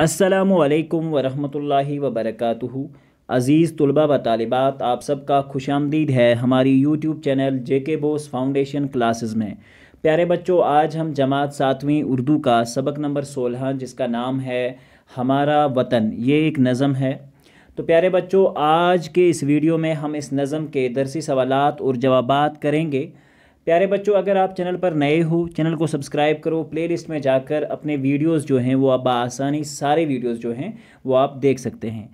असलकम वरहमल वबरक अज़ीज़ तलबा व तालबात आप सबका खुश आमदीद है हमारी यूट्यूब चैनल जे के बोस फाउंडेशन क्लासेज़ में प्यारे बच्चों आज हम जमात सातवीं उर्दू का सबक नंबर सोलह जिसका नाम है हमारा वतन ये एक नज़म है तो प्यारे बच्चों आज के इस वीडियो में हम इस नज़म के दरसी सवालत और जवाब करेंगे प्यारे बच्चों अगर आप चैनल पर नए हो चैनल को सब्सक्राइब करो प्लेलिस्ट में जाकर अपने वीडियोस जो हैं वो आप आसानी सारे वीडियोस जो हैं वो आप देख सकते हैं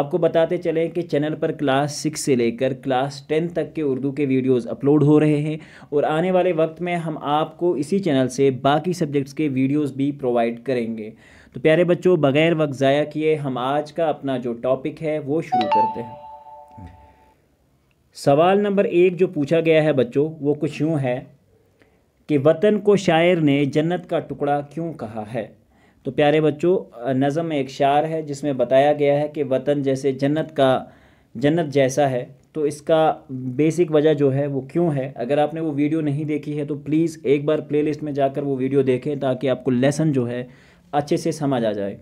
आपको बताते चलें कि चैनल पर क्लास सिक्स से लेकर क्लास टेन तक के उर्दू के वीडियोस अपलोड हो रहे हैं और आने वाले वक्त में हम आपको इसी चैनल से बाकी सब्जेक्ट्स के वीडियोज़ भी प्रोवाइड करेंगे तो प्यारे बच्चों बग़ैर वक्त ज़ाया किए हम आज का अपना जो टॉपिक है वो शुरू करते हैं सवाल नंबर एक जो पूछा गया है बच्चों वो कुछ यूँ है कि वतन को शायर ने जन्नत का टुकड़ा क्यों कहा है तो प्यारे बच्चों नज़म एक शार है जिसमें बताया गया है कि वतन जैसे जन्नत का जन्नत जैसा है तो इसका बेसिक वजह जो है वो क्यों है अगर आपने वो वीडियो नहीं देखी है तो प्लीज़ एक बार प्लेलिस्ट में जाकर वो वीडियो देखें ताकि आपको लेसन जो है अच्छे से समझ आ जाए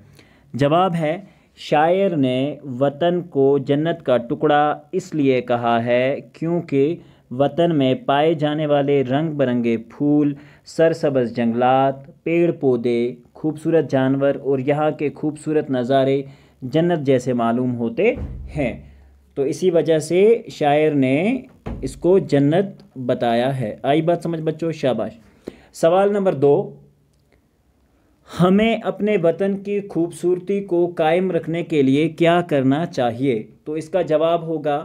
जवाब है शायर ने वतन को जन्नत का टुकड़ा इसलिए कहा है क्योंकि वतन में पाए जाने वाले रंग बिरंगे फूल सरसब्ज़ जंगलात पेड़ पौधे खूबसूरत जानवर और यहाँ के खूबसूरत नज़ारे जन्नत जैसे मालूम होते हैं तो इसी वजह से शायर ने इसको जन्नत बताया है आई बात समझ बच्चों शाबाश सवाल नंबर दो हमें अपने वतन की खूबसूरती को कायम रखने के लिए क्या करना चाहिए तो इसका जवाब होगा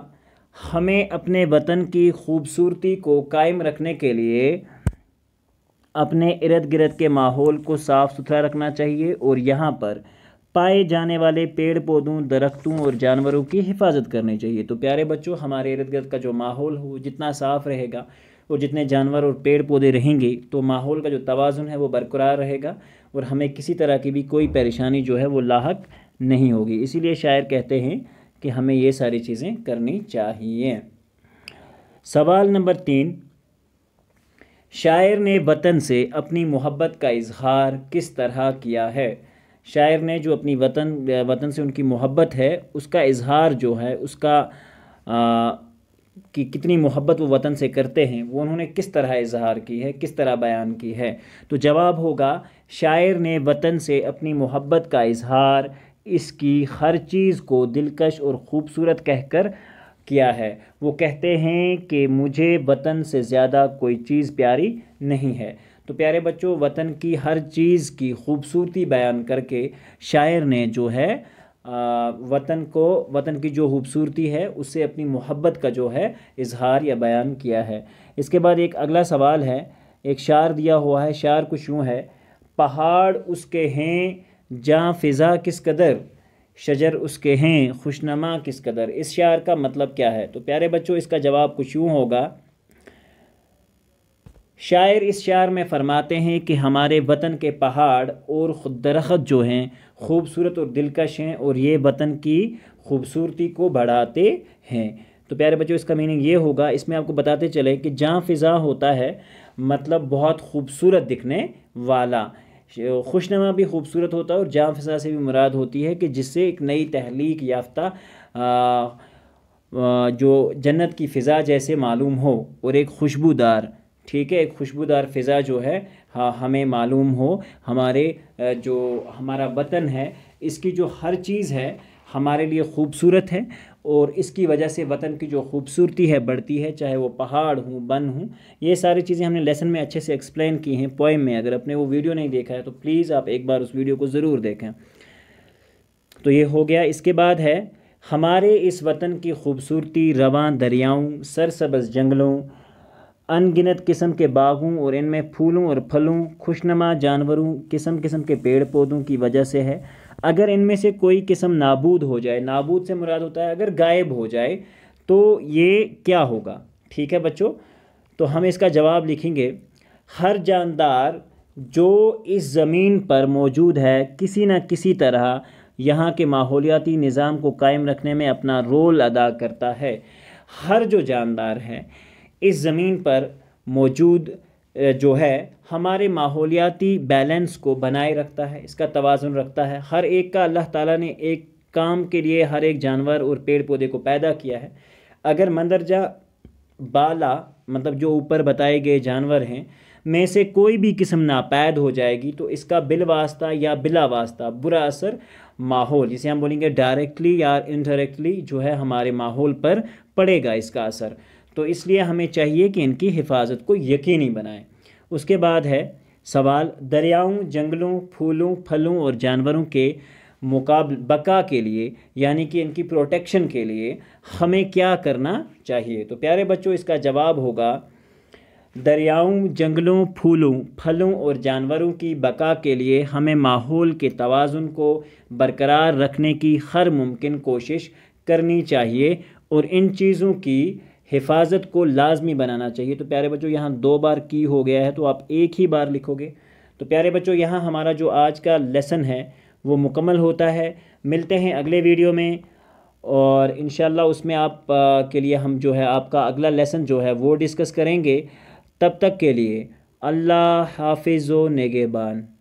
हमें अपने वतन की खूबसूरती को कायम रखने के लिए अपने इर्द गिर्द के माहौल को साफ़ सुथरा रखना चाहिए और यहाँ पर पाए जाने वाले पेड़ पौधों दरख्तों और जानवरों की हिफाजत करनी चाहिए तो प्यारे बच्चों हमारे इर्द गिर्द का जो माहौल हो जितना साफ़ रहेगा और जितने जानवर और पेड़ पौधे रहेंगे तो माहौल का जो तोज़ुन है वो बरकरार रहेगा और हमें किसी तरह की भी कोई परेशानी जो है वो लाक नहीं होगी इसीलिए शायर कहते हैं कि हमें ये सारी चीज़ें करनी चाहिए सवाल नंबर तीन शायर ने वतन से अपनी मोहब्बत का इजहार किस तरह किया है शायर ने जो अपनी वतन वतन से उनकी मोहब्बत है उसका इजहार जो है उसका आ, कि कितनी मोहब्बत वो वतन से करते हैं वो उन्होंने किस तरह इजहार की है किस तरह बयान की है तो जवाब होगा शायर ने वतन से अपनी मोहब्बत का इजहार इसकी हर चीज़ को दिलकश और ख़ूबसूरत कहकर किया है वो कहते हैं कि मुझे वतन से ज़्यादा कोई चीज़ प्यारी नहीं है तो प्यारे बच्चों वतन की हर चीज़ की खूबसूरती बयान करके शायर ने जो है वतन को वतन की जो खूबसूरती है उससे अपनी मोहब्बत का जो है इजहार या बयान किया है इसके बाद एक अगला सवाल है एक शार दिया हुआ है शार कुछ यूँ है पहाड़ उसके हैं जहाँ फ़िज़ा किस कदर शजर उसके हैं खुशनमा किस कदर इस शार का मतलब क्या है तो प्यारे बच्चों इसका जवाब कुछ यूँ होगा शायर इस शार में फरमाते हैं कि हमारे वतन के पहाड़ और दरख्त जो हैं खूबसूरत और दिलकश हैं और ये वतन की खूबसूरती को बढ़ाते हैं तो प्यारे बच्चों इसका मीनिंग ये होगा इसमें आपको बताते चले कि जहाँ फ़िज़ा होता है मतलब बहुत खूबसूरत दिखने वाला खुशनुमा भी खूबसूरत होता है और जहाँ फ़िज़ा से भी मुराद होती है कि जिससे एक नई तहलीक याफ्ता जो जन्नत की फ़िज़ा जैसे मालूम हो और एक खुशबूदार ठीक है खुशबूदार फ़िज़ा जो है हाँ हमें मालूम हो हमारे जो हमारा वतन है इसकी जो हर चीज़ है हमारे लिए खूबसूरत है और इसकी वजह से वतन की जो खूबसूरती है बढ़ती है चाहे वो पहाड़ हूँ बन हूँ ये सारी चीज़ें हमने लेसन में अच्छे से एक्सप्लेन की हैं पोएम में अगर आपने वो वीडियो नहीं देखा है तो प्लीज़ आप एक बार उस वीडियो को ज़रूर देखें तो ये हो गया इसके बाद है हमारे इस वतन की खूबसूरती रवान दरियाओं सरसब्ज़ जंगलों अनगिनत किस्म के बागों और इनमें फूलों और फलों खुशनुमा जानवरों किस्म किस्म के पेड़ पौधों की वजह से है अगर इनमें से कोई किस्म नाबूद हो जाए नाबूद से मुराद होता है अगर गायब हो जाए तो ये क्या होगा ठीक है बच्चों तो हम इसका जवाब लिखेंगे हर जानदार जो इस ज़मीन पर मौजूद है किसी न किसी तरह यहाँ के माहौलियाती निज़ाम को कायम रखने में अपना रोल अदा करता है हर जो जानदार है इस ज़मीन पर मौजूद जो है हमारे माहौलियाती बैलेंस को बनाए रखता है इसका तोज़ुन रखता है हर एक का अल्लाह ताला ने एक काम के लिए हर एक जानवर और पेड़ पौधे को पैदा किया है अगर मंदरजा बाला मतलब जो ऊपर बताए गए जानवर हैं में से कोई भी किस्म नापैद हो जाएगी तो इसका बिल वास्ता या बिला वास्ता बुरा असर माहौल जिसे हम बोलेंगे डायरेक्टली या इनडायरेक्टली जो है हमारे माहौल पर पड़ेगा इसका असर तो इसलिए हमें चाहिए कि इनकी हिफाजत को यकीनी बनाएं उसके बाद है सवाल दरियाओं जंगलों फूलों फलों और जानवरों के मुकाबल बका के लिए यानी कि इनकी प्रोटेक्शन के लिए हमें क्या करना चाहिए तो प्यारे बच्चों इसका जवाब होगा दरियाओं जंगलों फूलों फलों और जानवरों की बका के लिए हमें माहौल के तोज़ुन को बरकरार रखने की हर मुमकिन कोशिश करनी चाहिए और इन चीज़ों की हिफाजत को लाजमी बनाना चाहिए तो प्यारे बच्चों यहाँ दो बार की हो गया है तो आप एक ही बार लिखोगे तो प्यारे बच्चों यहाँ हमारा जो आज का लेसन है वो मुकम्मल होता है मिलते हैं अगले वीडियो में और इन उसमें आप आ, के लिए हम जो है आपका अगला लेसन जो है वो डिस्कस करेंगे तब तक के लिए अल्लाह हाफिज़ो नेगेबान